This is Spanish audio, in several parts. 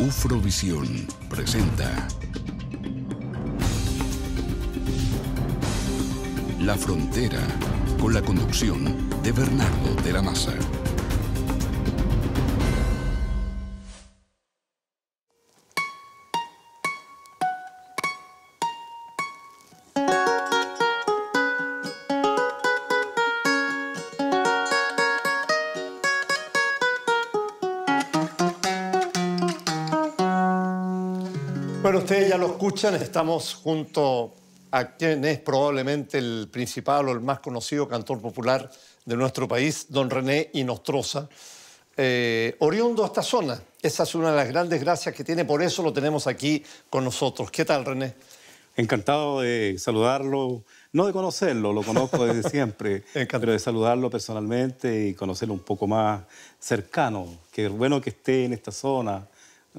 Ufrovisión presenta La frontera con la conducción de Bernardo de la Maza. ya lo escuchan, estamos junto a quien es probablemente el principal o el más conocido cantor popular de nuestro país, don René Inostroza, eh, oriundo a esta zona. Esa es una de las grandes gracias que tiene, por eso lo tenemos aquí con nosotros. ¿Qué tal, René? Encantado de saludarlo, no de conocerlo, lo conozco desde siempre, pero de saludarlo personalmente y conocerlo un poco más cercano. Qué bueno que esté en esta zona,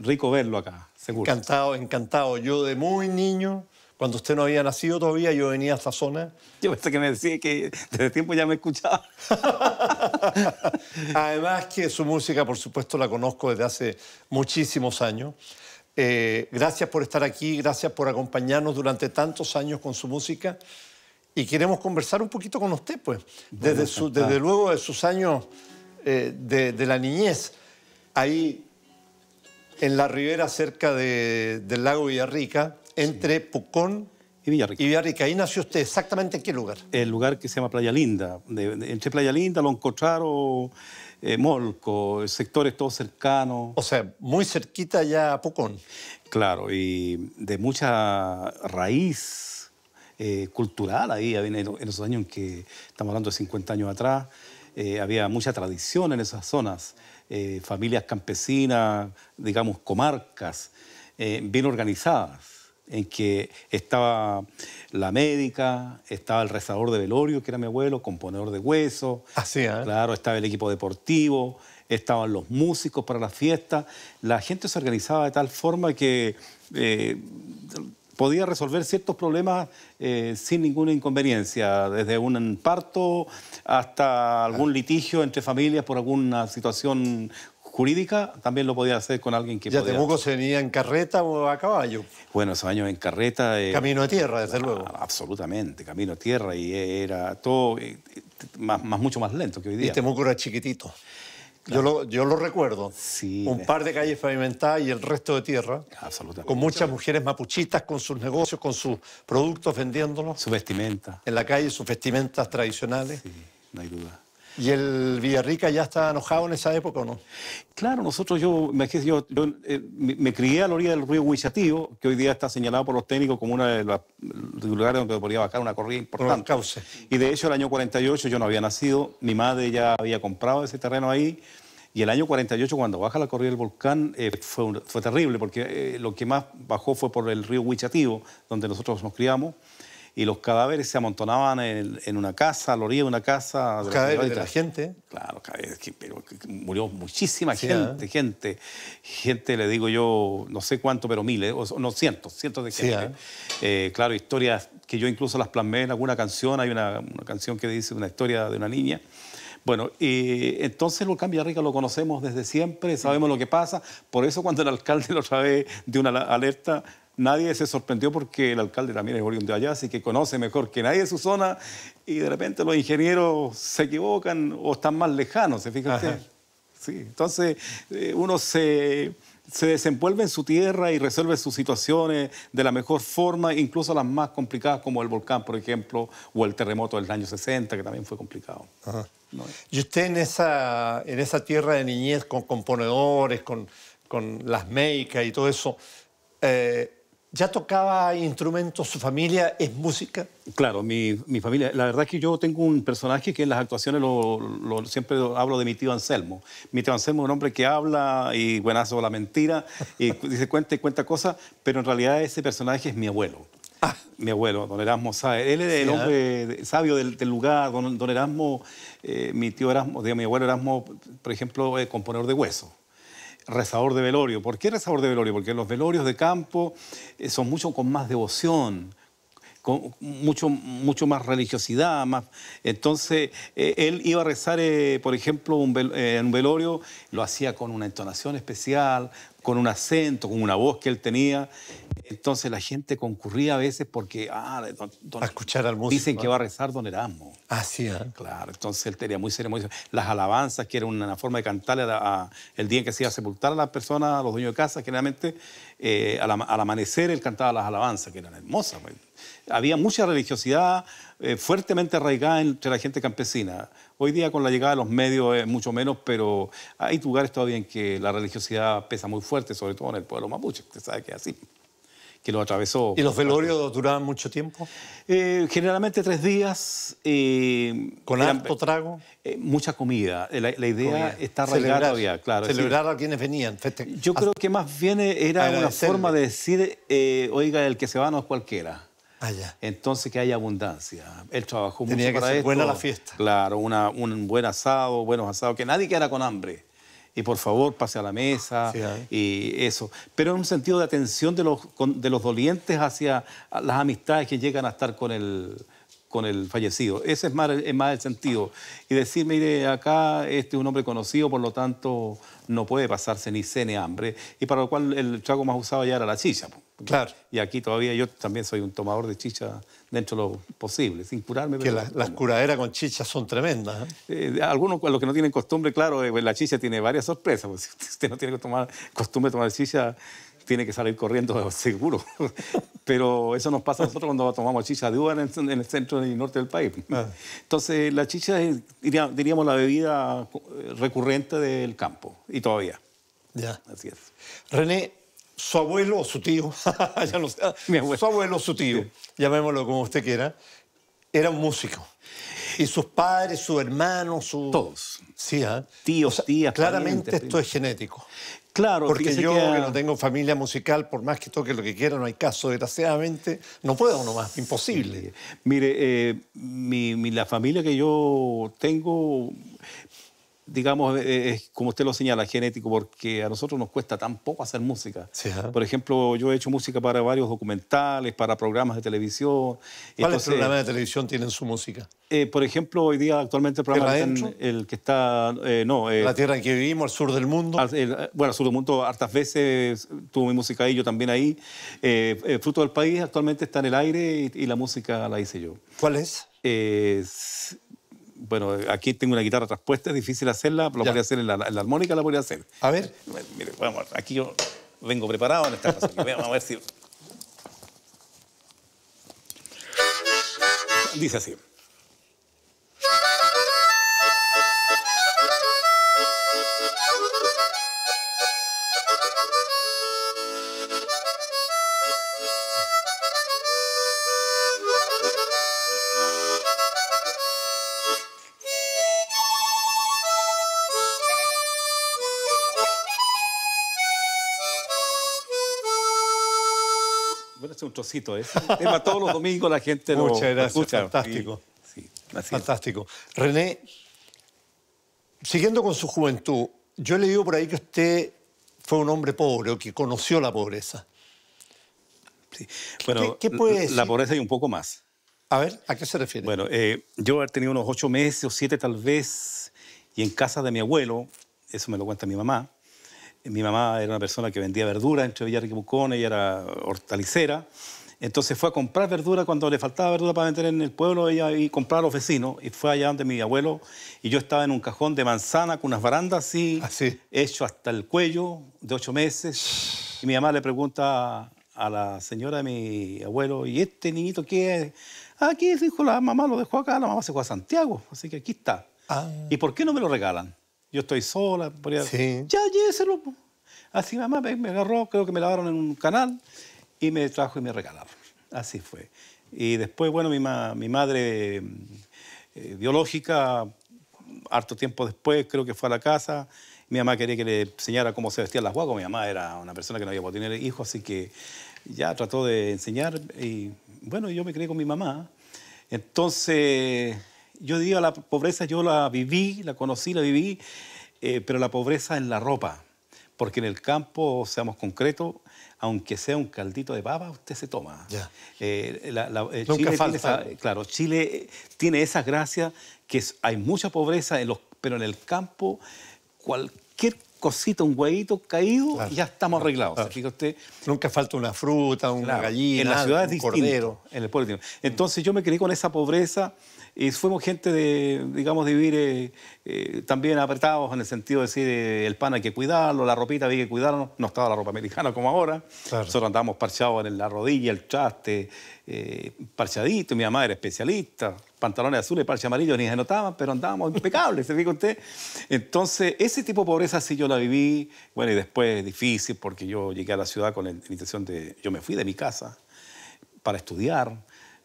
rico verlo acá, seguro. Encantado, encantado. Yo de muy niño, cuando usted no había nacido todavía, yo venía a esta zona. Yo pensé que me decía que desde tiempo ya me escuchaba. Además que su música, por supuesto, la conozco desde hace muchísimos años. Eh, gracias por estar aquí, gracias por acompañarnos durante tantos años con su música. Y queremos conversar un poquito con usted, pues, desde, su, desde luego de sus años eh, de, de la niñez. Ahí en la ribera cerca del lago Villarrica, entre Pucón y Villarrica. y Villarrica. Ahí nació usted, exactamente en qué lugar? El lugar que se llama Playa Linda, entre Playa Linda, Loncotraro, eh, Molco, sectores todos cercanos. O sea, muy cerquita ya a Pucón. Claro, y de mucha raíz eh, cultural ahí, en, en, esos años que estamos hablando de 50 años atrás, eh, había mucha tradición en esas zonas. Eh, familias campesinas, digamos, comarcas, eh, bien organizadas, en que estaba la médica, estaba el rezador de velorio, que era mi abuelo, componedor de huesos, ¿eh? claro, estaba el equipo deportivo, estaban los músicos para la fiesta la gente se organizaba de tal forma que podía resolver ciertos problemas eh, sin ninguna inconveniencia, desde un parto hasta algún litigio entre familias por alguna situación jurídica, también lo podía hacer con alguien que... ¿Ya te Temuco se venía en carreta o a caballo? Bueno, esos años en carreta... Eh, camino a tierra, desde luego. Absolutamente, camino a tierra y era todo eh, más, mucho más lento que hoy día. Y Temuco era chiquitito. Yo, lo, recuerdo. un par de calles pavimentadas y el resto de tierra. Absolutamente. Con muchas mujeres mapuchitas, con sus negocios, con sus productos vendiéndolos. Su vestimenta. En la calle, sus vestimentas tradicionales. Sí, no hay duda. ¿Y el Villarrica ya está enojado en esa época o no? Claro, nosotros, yo, me, eh, crié a la orilla del río Huichatío, que hoy día está señalado por los técnicos como uno de los lugares donde podría bajar una corrida importante. Cauce. Y de hecho, el año 48 yo no había nacido, mi madre ya había comprado ese terreno ahí, y el año 48, cuando baja la corrida del volcán, eh, fue, terrible, porque eh, lo que más bajó fue por el río Huichativo, donde nosotros nos criamos, y los cadáveres se amontonaban en, una casa, a la orilla de una casa. Los de cadáveres de la gente. Claro, cadáveres, pero, murió muchísima gente, ¿eh? gente, gente, le digo yo, no sé cuánto, pero miles, no cientos, cientos de gente. claro, historias que yo incluso las plasmé en alguna canción, hay una, una canción que dice una historia de una niña. Bueno, y entonces el Cambia Rica lo conocemos desde siempre, sabemos lo que pasa, por eso cuando el alcalde lo otra vez dio una alerta, nadie se sorprendió porque el alcalde también es oriundo de allá, así que conoce mejor que nadie su zona y de repente los ingenieros se equivocan o están más lejanos, ¿se fija usted? Sí, entonces eh, uno se se desenvuelve en su tierra y resuelve sus situaciones de la mejor forma, incluso las más complicadas como el volcán, por ejemplo, o el terremoto del año 60, que también fue complicado. Ajá. Y usted en esa, en esa tierra de niñez con componedores, con, con las meicas y todo eso, eh, ¿ya tocaba instrumentos? ¿Su familia es música? Claro, mi, mi, familia. La verdad es que yo tengo un personaje que en las actuaciones lo, siempre hablo de mi tío Anselmo. Mi tío Anselmo es un hombre que habla y buenazo la mentira y dice cuenta y cuenta cosas, pero en realidad ese personaje es mi abuelo. Ah, mi abuelo, don Erasmo Sáez. Él era el ¿eh? hombre sabio del, lugar. Don, Erasmo, eh, mi tío Erasmo, digamos, mi abuelo Erasmo, por ejemplo, eh, componedor de hueso. Rezador de velorio. ¿Por qué rezador de velorio? Porque los velorios de campo eh, son mucho con más devoción, con mucho, mucho más religiosidad. Más... Entonces, él iba a rezar, por ejemplo, en un velorio, lo hacía con una entonación especial, con un acento, con una voz que él tenía. Entonces la gente concurría a veces porque, ah, escuchar al Dicen que va a rezar don Erasmo. Ah, sí, ¿eh? Claro, entonces él tenía muy serio. Las alabanzas, que era una forma de cantarle el día en que se iba a sepultar a las personas, a los dueños de casa, generalmente eh, al, amanecer él cantaba las alabanzas, que eran hermosas. Pues. Había mucha religiosidad eh, fuertemente arraigada entre la gente campesina. Hoy día con la llegada de los medios es mucho menos, pero hay lugares todavía en que la religiosidad pesa muy fuerte, sobre todo en el pueblo mapuche, usted sabe que es así que lo atravesó. ¿Y los velorios duraban mucho tiempo? Eh, generalmente tres días. Eh, ¿Con alto trago? Eh, mucha comida. La, idea está arraigada claro. Celebrar a quienes venían. Yo creo que más bien era una forma de decir, oiga, el que se va no es cualquiera. Allá. Ah, Entonces que haya abundancia. Él trabajó Tenía mucho que para ser buena la fiesta. Claro, una, un buen asado, buenos asados, que nadie quedara con hambre y por favor pase a la mesa y eso. Pero en un sentido de atención de los, de los dolientes hacia las amistades que llegan a estar con el, con el fallecido. Ese es más, más el sentido. Y decir, mire, acá este es un hombre conocido, por lo tanto no puede pasarse ni cene hambre, y para lo cual el trago más usado ya era la chicha. Claro. Y aquí todavía yo también soy un tomador de chicha dentro de lo posible, sin curarme. las curaderas con chicha son tremendas. ¿eh? Eh, algunos, los que no tienen costumbre, claro, eh, pues, la chicha tiene varias sorpresas. Pues, si usted no tiene que tomar, costumbre de tomar chicha, tiene que salir corriendo seguro. pero eso nos pasa a nosotros cuando tomamos chicha de uva en, el, centro y norte del país. Ah. Entonces, la chicha diríamos, la bebida recurrente del campo, y todavía. Ya. Así es. René, su abuelo o su tío, ya no sé, su abuelo o su tío, llamémoslo como usted quiera, era un músico. Y sus padres, sus hermanos, sus... Todos. Sí, ¿ah? Tíos, tías, Claramente esto es genético. Claro. Porque yo, que... no tengo familia musical, por más que toque lo que quiera, no hay caso, desgraciadamente, no puedo nomás, imposible. Mire, eh, mi, la familia que yo tengo digamos, eh, eh, es, como usted lo señala, genético, porque a nosotros nos cuesta tan poco hacer música. ¿eh? Por ejemplo, yo he hecho música para varios documentales, para programas de televisión. ¿Cuáles programas de televisión tienen su música? por ejemplo, hoy día actualmente el programa el que está... no, La tierra en que vivimos, el sur del mundo. bueno, el sur del mundo hartas veces tuvo mi música ahí, yo también ahí. Fruto del País actualmente está en el aire y, y la música la hice yo. ¿Cuál es? es bueno, aquí tengo una guitarra traspuesta, es difícil hacerla, la podría hacer en la, armónica, la podría hacer. A ver. Mire, vamos, aquí yo vengo preparado en esta cosa. vamos a ver si... Dice así. ¿eh? es. todos los domingos la gente Muchas gracias, fantástico. fantástico. René, siguiendo con su juventud, yo le digo por ahí que usted fue un hombre pobre o que conoció la pobreza. Bueno, ¿Qué, puede La pobreza y un poco más. A ver, ¿a qué se refiere? Bueno, eh, yo he tenido unos ocho meses o siete tal vez, y en casa de mi abuelo, eso me lo cuenta mi mamá, mi mamá era una persona que vendía verdura entre Villarrica y ella era hortalicera. Entonces fue a comprar verdura cuando le faltaba verdura para vender en el pueblo, ella y comprar a los vecinos. Y fue allá donde mi abuelo y yo estaba en un cajón de manzana con unas barandas así, ah, hecho hasta el cuello, de ocho meses. Y mi mamá le pregunta a la señora de mi abuelo, ¿y este niñito qué es? Aquí, ah, dijo la mamá, lo dejó acá, la mamá se fue a Santiago, así que aquí está. Ah. ¿Y por qué no me lo regalan? yo estoy sola, podría... Sí. Ya, lléveselo. Así mamá me agarró, creo que me lavaron en un canal y me trajo y me regalaron. Así fue. Y después, bueno, mi, mi madre eh, eh, biológica, harto tiempo después, creo que fue a la casa. Mi mamá quería que le enseñara cómo se vestían las guaguas. Mi mamá era una persona que no había podido tener hijos, así que ya trató de enseñar. Y bueno, yo me crié con mi mamá. Entonces, yo digo, la pobreza yo la viví, la conocí, la viví, eh, pero la pobreza en la ropa. Porque en el campo, seamos concretos, aunque sea un caldito de baba, usted se toma. Eh, eh, Nunca falta. claro, Chile tiene esa gracia que hay mucha pobreza, los, pero en el campo cualquier cosita, un huevito caído, ya estamos arreglados. que usted? Nunca falta una fruta, una gallina, en la ciudad un es cordero. En el pueblo. Entonces yo me quedé con esa pobreza y fuimos gente de, digamos, de vivir eh, eh, también apretados en el sentido de decir, eh, el pan hay que cuidarlo, la ropita hay que cuidarlo, no estaba la ropa americana como ahora, nosotros andábamos parchados en la rodilla, el traste, parchadito, mi mamá era especialista, pantalones azules, parches amarillos ni se notaban, pero andábamos impecables, ¿se fija usted? Entonces, ese tipo de pobreza sí yo la viví, bueno, y después difícil porque yo llegué a la ciudad con la intención de, yo me fui de mi casa para estudiar,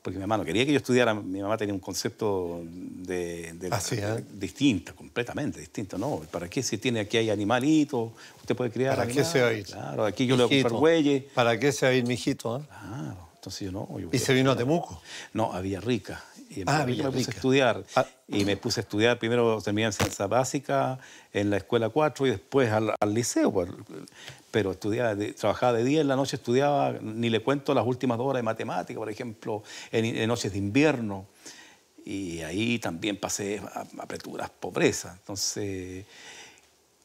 porque mi mamá no quería que yo estudiara, mi mamá tenía un concepto de, de, ah, ¿eh? distinto, completamente distinto, ¿no? ¿Para qué si tiene aquí hay animalitos? Usted puede criar ¿Para qué se va a ir? Claro, aquí yo le voy a comprar ¿Para qué se va a ir, mijito? hijito? Eh? Claro, entonces yo no. ¿Y se vino a Temuco? No, a Villarrica. Y ah, Villarrica. me puse a estudiar. Ah. Y me puse a estudiar, primero terminé en ciencia básica en la escuela 4 y después al, al liceo. Pues pero trabajaba de día, en la noche estudiaba, ni le cuento las últimas horas de matemática, por ejemplo, en, en noches de invierno. Y ahí también pasé apreturas, pobreza. Entonces,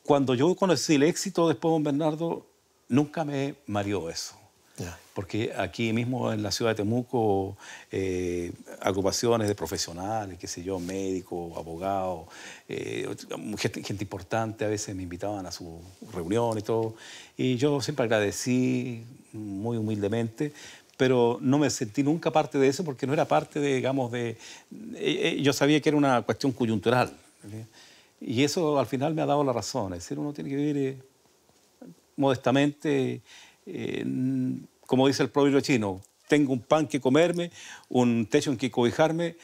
cuando yo conocí el éxito después de Don Bernardo, nunca me mareó eso. Porque aquí mismo en la ciudad de Temuco, eh, agrupaciones de profesionales, qué sé yo, médicos, abogados, eh, gente, importante, a veces me invitaban a su reunión y todo. Y yo siempre agradecí muy humildemente, pero no me sentí nunca parte de eso porque no era parte de, digamos, de... Eh, yo sabía que era una cuestión coyuntural. Y eso al final me ha dado la razón. Es decir, uno tiene que vivir modestamente eh, como dice el proverbio chino, tengo un pan que comerme, un techo en que cobijarme,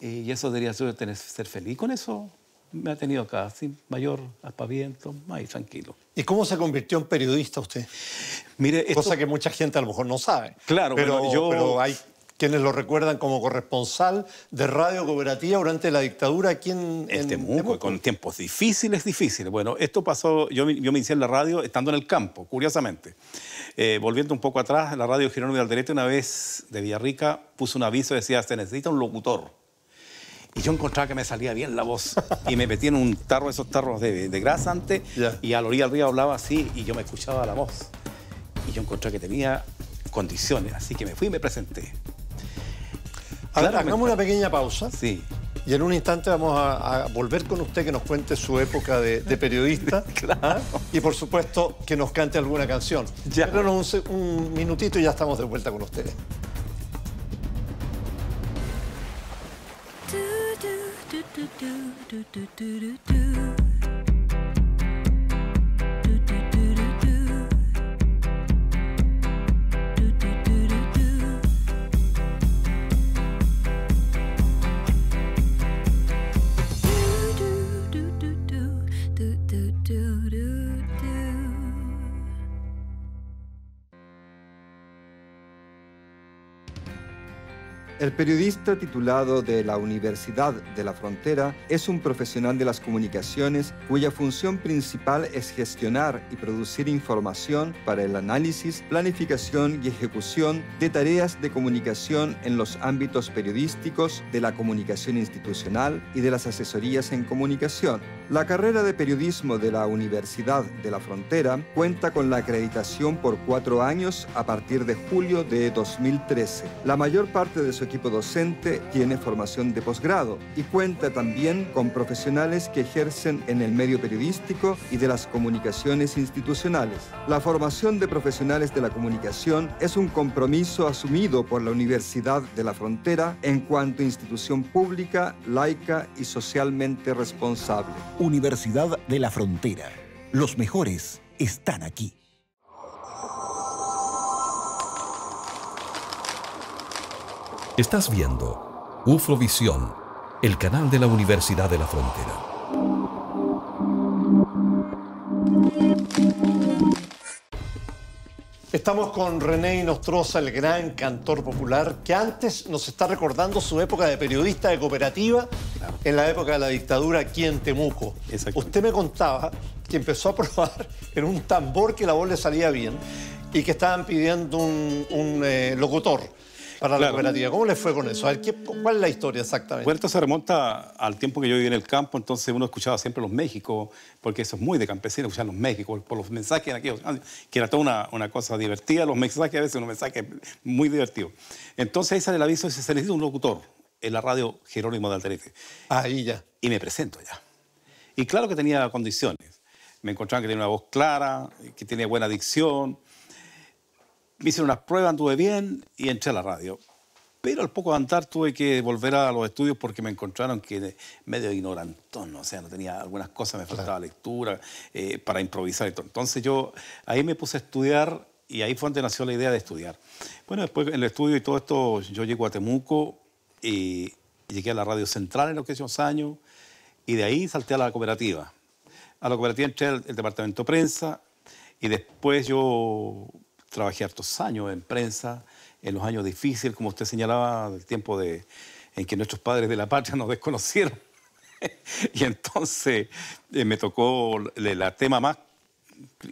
eh, y eso debería ser, tener, ser feliz. Con eso me ha tenido acá, sin mayor apaviento, más tranquilo. ¿Y cómo se convirtió en periodista usted? Mire, Cosa que mucha gente a lo mejor no sabe. Claro, pero, yo quienes lo recuerdan como corresponsal de Radio Cooperativa durante la dictadura aquí en, en Temuco, Con tiempos difíciles, difíciles. Bueno, esto pasó, yo, yo me inicié en la radio estando en el campo, curiosamente. Eh, volviendo un poco atrás, la radio Jerónimo de Alderete una vez de Villarrica puso un aviso, decía, se necesita un locutor. Y yo encontraba que me salía bien la voz. Y me metí en un tarro, esos tarros de, grasa antes, y a la orilla del río hablaba así, y yo me escuchaba la voz. Y yo encontré que tenía condiciones, así que me fui y me presenté hagamos una pequeña pausa. Sí. Y en un instante vamos a, volver con usted que nos cuente su época de, periodista. claro. ¿ah? Y por supuesto que nos cante alguna canción. Ya. un, minutito y ya estamos de vuelta con ustedes. El periodista titulado de la Universidad de la Frontera es un profesional de las comunicaciones cuya función principal es gestionar y producir información para el análisis, planificación y ejecución de tareas de comunicación en los ámbitos periodísticos, de la comunicación institucional y de las asesorías en comunicación. La carrera de periodismo de la Universidad de la Frontera cuenta con la acreditación por cuatro años a partir de julio de 2013. La mayor parte de su equipo docente tiene formación de posgrado y cuenta también con profesionales que ejercen en el medio periodístico y de las comunicaciones institucionales. La formación de profesionales de la comunicación es un compromiso asumido por la Universidad de la Frontera en cuanto a institución pública, laica y socialmente responsable. Universidad de la Frontera. Los mejores están aquí. Estás viendo UFROVisión, el canal de la Universidad de la Frontera. Estamos con René Nostroza, el gran cantor popular, que antes nos está recordando su época de periodista de cooperativa en la época de la dictadura aquí en Temuco. Usted me contaba que empezó a probar en un tambor que la voz le salía bien y que estaban pidiendo un, eh, locutor para la cooperativa. ¿Cómo le fue con eso? ¿cuál es la historia exactamente? Bueno, esto se remonta al tiempo que yo viví en el campo, entonces uno escuchaba siempre los México, porque eso es muy de campesinos, escuchar los México, por los mensajes en aquellos que era toda una, una, cosa divertida, los mensajes a veces unos mensajes muy divertidos. Entonces ahí sale el aviso y se necesita un locutor en la radio Jerónimo de Alterete. Ahí ya. Y me presento ya. Y claro que tenía condiciones. Me encontraban que tenía una voz clara, que tenía buena dicción, me hicieron unas pruebas, anduve bien y entré a la radio. Pero al poco de tuve que volver a los estudios porque me encontraron que medio ignorantón, o sea, no tenía algunas cosas, me faltaba lectura eh, para improvisar esto. Entonces yo ahí me puse a estudiar y ahí fue donde nació la idea de estudiar. Bueno, después en el estudio y todo esto, yo llego a Temuco y llegué a la Radio Central en los que años y de ahí salté a la cooperativa. A la cooperativa entré el departamento prensa y después yo trabajé hartos años en prensa, en los años difíciles, como usted señalaba, del tiempo de, en que nuestros padres de la patria nos desconocieron. y entonces eh, me tocó el, tema más,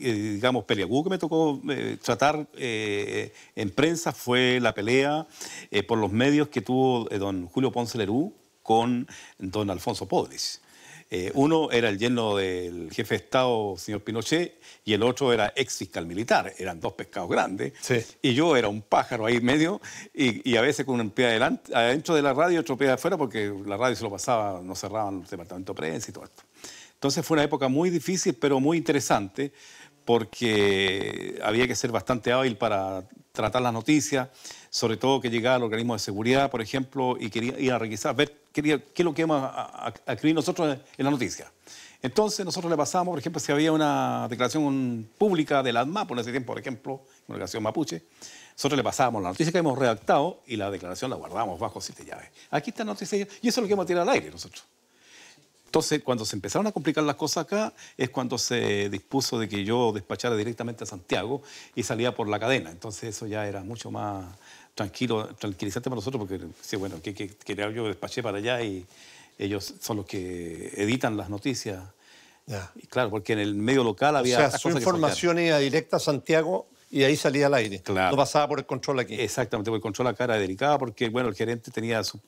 eh, digamos, peliagudo que me tocó eh, tratar en prensa fue la pelea por los medios que tuvo don Julio Ponce Lerú con don Alfonso Podres. Eh, uno era el yerno del jefe de Estado, señor Pinochet, y el otro era ex fiscal militar. Eran dos pescados grandes. Y yo era un pájaro ahí medio, y, a veces con un pie adelante, adentro de la radio y otro pie afuera, porque la radio se lo pasaba, no cerraban los departamentos de prensa y todo esto. Entonces fue una época muy difícil, pero muy interesante, porque había que ser bastante hábil para tratar las noticias, sobre todo que llegaba al organismo de seguridad, por ejemplo, y quería ir a revisar, ver qué, es lo que íbamos a, escribir nosotros en la noticia. Entonces nosotros le pasamos, por ejemplo, si había una declaración pública de la ADMAP en ese tiempo, por ejemplo, una declaración mapuche, nosotros le pasábamos la noticia que hemos redactado y la declaración la guardamos bajo siete llaves. Aquí está la noticia y eso es lo que vamos a tirar al aire nosotros. Entonces, cuando se empezaron a complicar las cosas acá, es cuando se dispuso de que yo despachara directamente a Santiago y salía por la cadena. Entonces, eso ya era mucho más tranquilo, tranquilizante para nosotros, porque sí, bueno, que, que, yo despaché para allá y ellos son los que editan las noticias. Y claro, porque en el medio local había. O sea, su información iba directa a Santiago y ahí salía al aire. Claro. No pasaba por el control aquí. Exactamente, por el control acá era delicada porque, bueno, el gerente tenía su,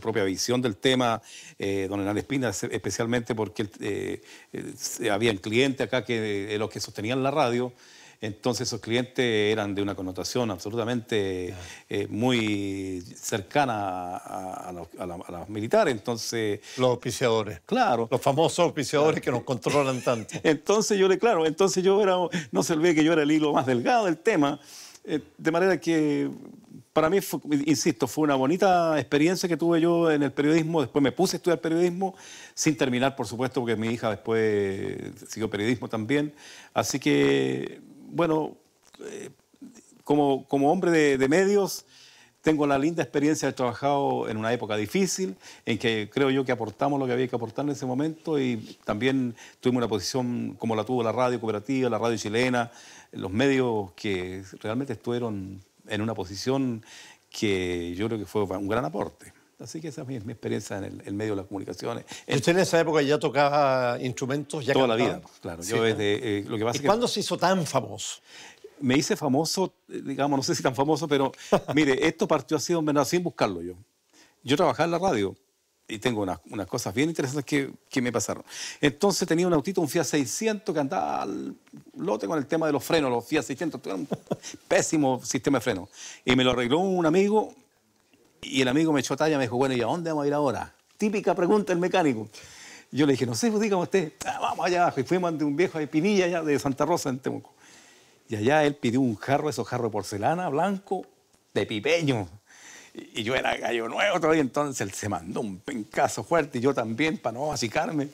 propia visión del tema, eh, don Hernán Espina, especialmente porque eh, eh, había el cliente acá que los que sostenían la radio entonces esos clientes eran de una connotación absolutamente eh, muy cercana a, los, militares. Entonces, los auspiciadores. Claro. Los famosos auspiciadores que nos controlan tanto. entonces yo le, claro, entonces yo era, no se olvide que yo era el hilo más delgado del tema. Eh, de manera que para mí, insisto, fue una bonita experiencia que tuve yo en el periodismo. Después me puse a estudiar periodismo, sin terminar, por supuesto, porque mi hija después siguió periodismo también. Así que bueno, eh, como, hombre de, de medios, tengo la linda experiencia de haber trabajado en una época difícil, en que creo yo que aportamos lo que había que aportar en ese momento y también tuvimos una posición como la tuvo la radio cooperativa, la radio chilena, los medios que realmente estuvieron en una posición que yo creo que fue un gran aporte. Así que esa es mi, experiencia en el, medio de las comunicaciones. ¿Usted en esa época ya tocaba instrumentos? Ya toda la vida, claro. Eh, lo que ¿Y cuándo se hizo tan famoso? Me hice famoso, eh, digamos, no sé si tan famoso, pero mire, esto partió así, sin buscarlo yo. Yo trabajaba en la radio y tengo unas, cosas bien interesantes que, que, me pasaron. Entonces tenía un autito, un Fiat 600 que andaba al lote con el tema de los frenos, los Fiat 600, un pésimo sistema de frenos. Y me lo arregló un amigo y el amigo me echó talla, me dijo, bueno, ¿y a dónde vamos a ir ahora? Típica pregunta del mecánico. Yo le dije, no sé, pues dígame usted, ah, vamos allá abajo. Y fuimos ante un viejo de Pinilla, allá de Santa Rosa, en Temuco. Y allá él pidió un jarro, esos jarros de porcelana, blanco, de pipeño. Y yo era gallo nuevo todavía, entonces él se mandó un pencazo fuerte y yo también, para no vacicarme.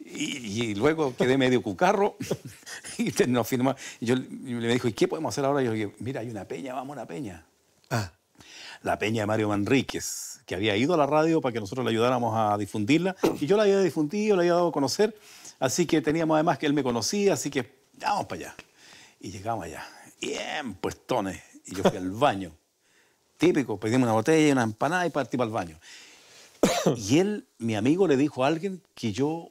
Y, luego quedé medio cucarro y nos firmó. Y yo le me dijo, ¿y qué podemos hacer ahora? Y yo dije, mira, hay una peña, vamos a una peña. Ah la peña de Mario Manríquez, que había ido a la radio para que nosotros le ayudáramos a difundirla. Y yo la había difundido, la había dado a conocer. Así que teníamos además que él me conocía, así que vamos para allá. Y llegamos allá, bien puestones. Y yo fui al baño. Típico, pedimos una botella y una empanada y partí para el baño. y él, mi amigo, le dijo a alguien que yo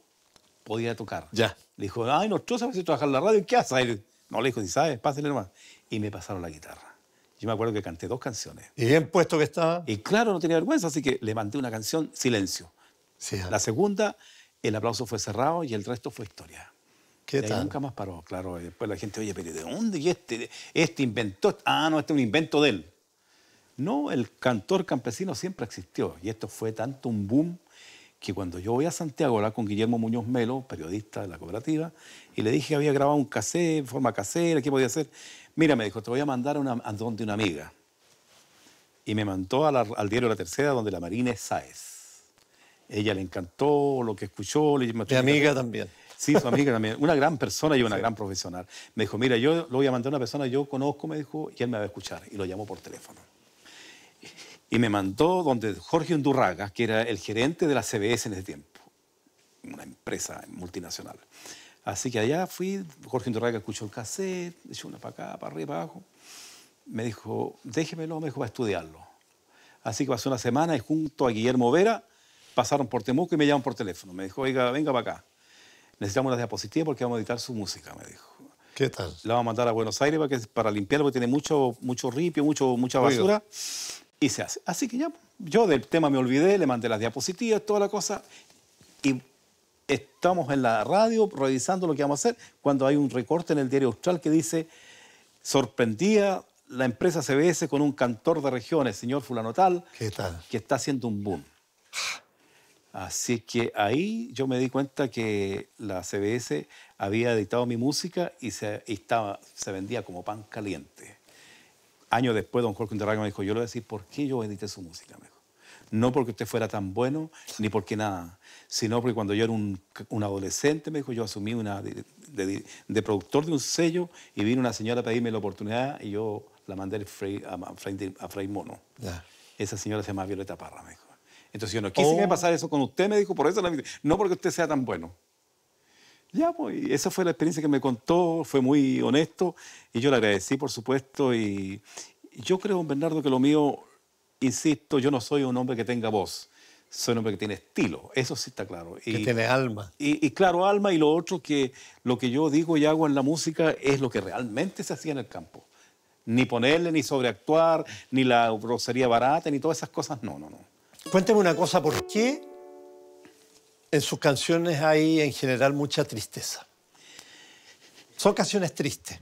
podía tocar. Ya. Le dijo, ay, no, tú sabes si trabajar en la radio, ¿qué haces? No, le dijo, si sabes, pásenle nomás. Y me pasaron la guitarra. Yo me acuerdo que canté dos canciones. Y bien puesto que estaba. Y claro, no tenía vergüenza, así que le mandé una canción, silencio. la segunda, el aplauso fue cerrado y el resto fue historia. ¿Qué Nunca más paró, claro. después la gente, oye, pero ¿de dónde? ¿Y este, este inventó? Ah, no, este es un invento de él. No, el cantor campesino siempre existió y esto fue tanto un boom que cuando yo voy a Santiago, con Guillermo Muñoz Melo, periodista de la cooperativa, y le dije que había grabado un cassette en forma casera, ¿qué podía hacer? Mira, me dijo, te voy a mandar a, donde una amiga. Y me mandó al diario La Tercera, donde la Marina es Ella le encantó lo que escuchó. Le, Mi amiga también. Sí, su amiga también. Una gran persona y una gran profesional. Me dijo, mira, yo lo voy a mandar a una persona que yo conozco, me dijo, y él me va a escuchar. Y lo llamó por teléfono y me mandó donde Jorge Undurraga, que era el gerente de la CBS en ese tiempo, una empresa multinacional. Así que allá fui, Jorge Undurraga escuchó el cassette, echó una para acá, para arriba, para abajo. Me dijo, déjemelo, me dijo, va a estudiarlo. Así que pasó una semana y junto a Guillermo Vera pasaron por Temuco y me llaman por teléfono. Me dijo, oiga, venga para acá. Necesitamos las diapositivas porque vamos a editar su música, me dijo. ¿Qué tal? La vamos a mandar a Buenos Aires para, que, para limpiarlo porque tiene mucho, mucho ripio, mucho, mucha basura hace. Así que ya, yo del tema me olvidé, le mandé las diapositivas, toda la cosa, y estamos en la radio revisando lo que vamos a hacer cuando hay un recorte en el diario Austral que dice, sorprendía la empresa CBS con un cantor de regiones, señor Fulanotal, tal, que está haciendo un boom. Así que ahí yo me di cuenta que la CBS había editado mi música y se, estaba, se vendía como pan caliente años después, don Jorge Interraga me dijo, yo le voy a decir por qué yo edité su música, mejor. No porque usted fuera tan bueno, ni porque nada, sino porque cuando yo era un, adolescente, me dijo, yo asumí una de, productor de un sello y vino una señora a pedirme la oportunidad y yo la mandé a Fray a Mono. Esa señora se llama Violeta Parra, me Entonces yo no quise oh. que me pasara eso con usted, me dijo, por eso no porque usted sea tan bueno. Ya, pues, esa fue la experiencia que me contó, fue muy honesto y yo le agradecí, por supuesto. Y yo creo, Bernardo, que lo mío, insisto, yo no soy un hombre que tenga voz, soy un hombre que tiene estilo, eso sí está claro. Y, que tiene alma. Y, y, claro, alma, y lo otro que lo que yo digo y hago en la música es lo que realmente se hacía en el campo. Ni ponerle, ni sobreactuar, ni la grosería barata, ni todas esas cosas, no, no, no. Cuénteme una cosa, ¿por qué en sus canciones hay en general mucha tristeza. Son canciones tristes,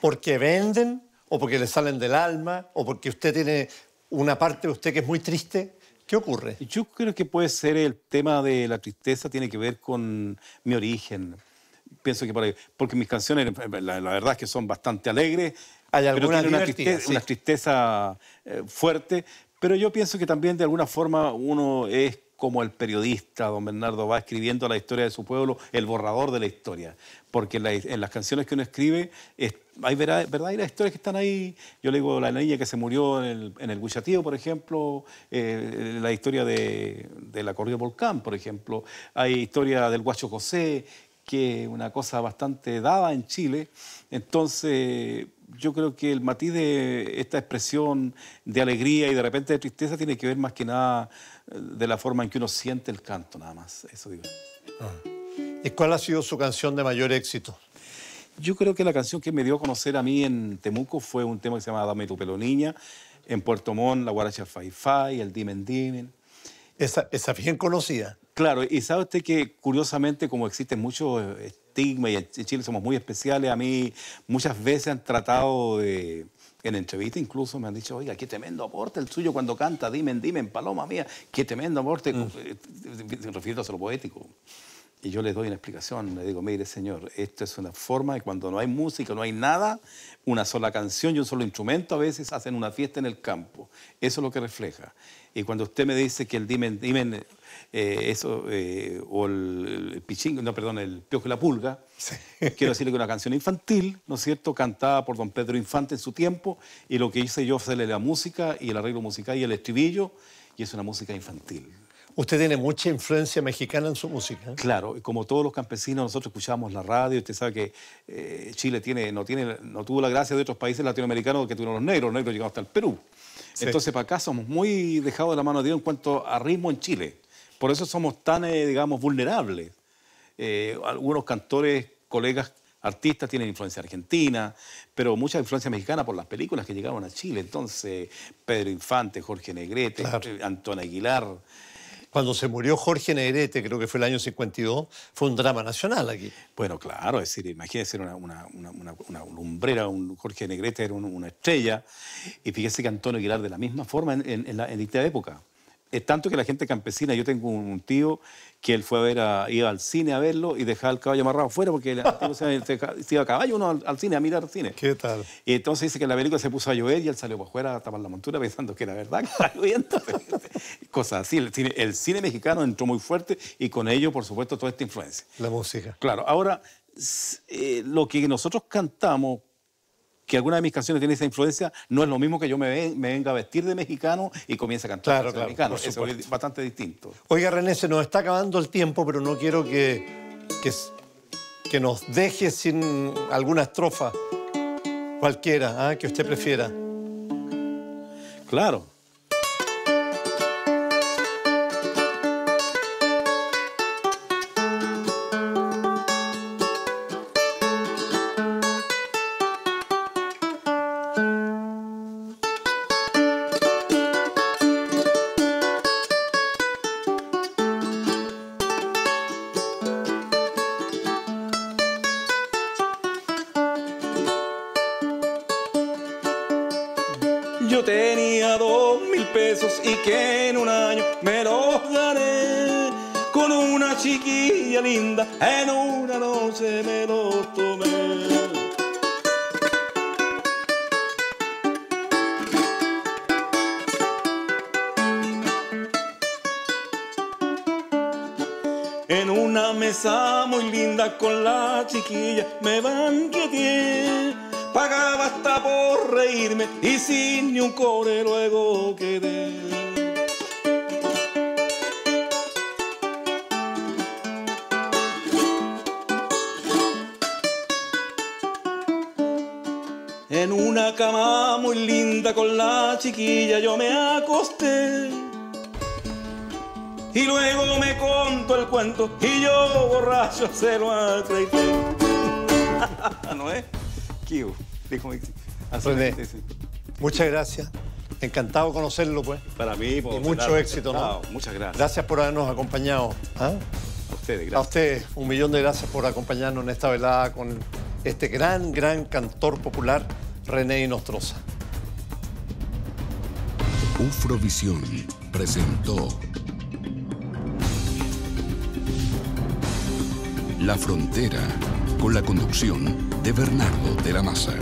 porque venden o porque le salen del alma o porque usted tiene una parte de usted que es muy triste. ¿Qué ocurre? Yo creo que puede ser el tema de la tristeza, tiene que ver con mi origen. Pienso que porque mis canciones, la, verdad es que son bastante alegres, Hay algunas una tristeza, una eh, tristeza fuerte, pero yo pienso que también de alguna forma uno es como el periodista don Bernardo va escribiendo la historia de su pueblo, el borrador de la historia. Porque en, las canciones que uno escribe es, hay verdaderas historias que están ahí. Yo le digo la niña que se murió en el, en por ejemplo, eh, la historia de, de la Corrida Volcán, por ejemplo. Hay historia del Guacho José, que es una cosa bastante dada en Chile. Entonces, yo creo que el matiz de esta expresión de alegría y de repente de tristeza tiene que ver más que nada de la forma en que uno siente el canto, nada más. Eso digo. Ah. ¿Y cuál ha sido su canción de mayor éxito? Yo creo que la canción que me dio a conocer a mí en Temuco fue un tema que se llama Dame tu pelo niña, en Puerto Montt, La Guaracha Fai, El Dimen Dimen. Esa, esa bien conocida. Claro, y sabe usted que curiosamente como existen muchos estigmas y en Chile somos muy especiales, a mí muchas veces han tratado de en entrevista incluso me han dicho, oiga, qué tremendo aporte el suyo cuando canta, dime, dime, paloma mía, qué tremendo aporte, refiero a lo poético. Y yo les doy una explicación, le digo, mire señor, esto es una forma de cuando no hay música, no hay nada, una sola canción y un solo instrumento a veces hacen una fiesta en el campo. Eso es lo que refleja. Y cuando usted me dice que el dime, dime eh, eso, eh, o el, pichingo, no, perdón, el piojo y la pulga. Quiero decirle que una canción infantil, ¿no es cierto?, cantada por don Pedro Infante en su tiempo, y lo que hice yo fue la música y el arreglo musical y el estribillo, y es una música infantil. Usted tiene mucha influencia mexicana en su música. ¿eh? Claro, como todos los campesinos, nosotros escuchamos la radio. Usted sabe que Chile tiene, no, tiene, no tuvo la gracia de otros países latinoamericanos que tuvieron los negros. Los negros llegaron hasta el Perú. Entonces, para acá somos muy dejados de la mano de Dios en cuanto a ritmo en Chile. Por eso somos tan, eh, digamos, vulnerables. Eh, algunos cantores, colegas, artistas tienen influencia argentina, pero mucha influencia mexicana por las películas que llegaron a Chile. Entonces, Pedro Infante, Jorge Negrete, eh, Antonio Aguilar. Cuando se murió Jorge Negrete, creo que fue el año 52, fue un drama nacional aquí. Bueno, claro, es decir, imagínense una, una, lumbrera, un Jorge Negrete era una estrella, y fíjese que Antonio Aguilar de la misma forma en, la, en esta época. Es tanto que la gente campesina, yo tengo un tío que él fue a ver, a, iba al cine a verlo y dejaba el caballo amarrado afuera porque el tío se, iba a caballo uno al, cine a mirar al cine. ¿Qué tal? Y entonces dice que la película se puso a llover y él salió para afuera a tapar la montura pensando que era verdad que estaba lloviendo. Cosas así. El cine, mexicano entró muy fuerte y con ello, por supuesto, toda esta influencia. La música. Claro. Ahora, eh, lo que nosotros cantamos que alguna de mis canciones tiene esa influencia, no es lo mismo que yo me, venga a vestir de mexicano y comience a cantar claro, mexicano. Eso es bastante distinto. Oiga, René, se nos está acabando el tiempo, pero no quiero que, que, nos deje sin alguna estrofa cualquiera ¿ah? que usted prefiera. Claro. y que en un año me los daré con una chiquilla linda, en una noche me los tomé. En una mesa muy linda con la chiquilla me banqueteé. Pagaba hasta por reírme y sin ni un core luego En una cama muy linda con la chiquilla yo me acosté. Y luego me contó el cuento y yo borracho se lo acredité. ¿No es? Kiu, dijo mi Muchas gracias. Encantado de conocerlo, pues. Para mí, por Y mucho éxito, ¿no? Muchas gracias. Gracias por habernos acompañado. ¿ah? A ustedes, gracias. A ustedes, un millón de gracias por acompañarnos en esta velada con este gran, gran cantor popular René Nostrosa. Ufrovisión presentó La Frontera con la conducción de Bernardo de la Maza.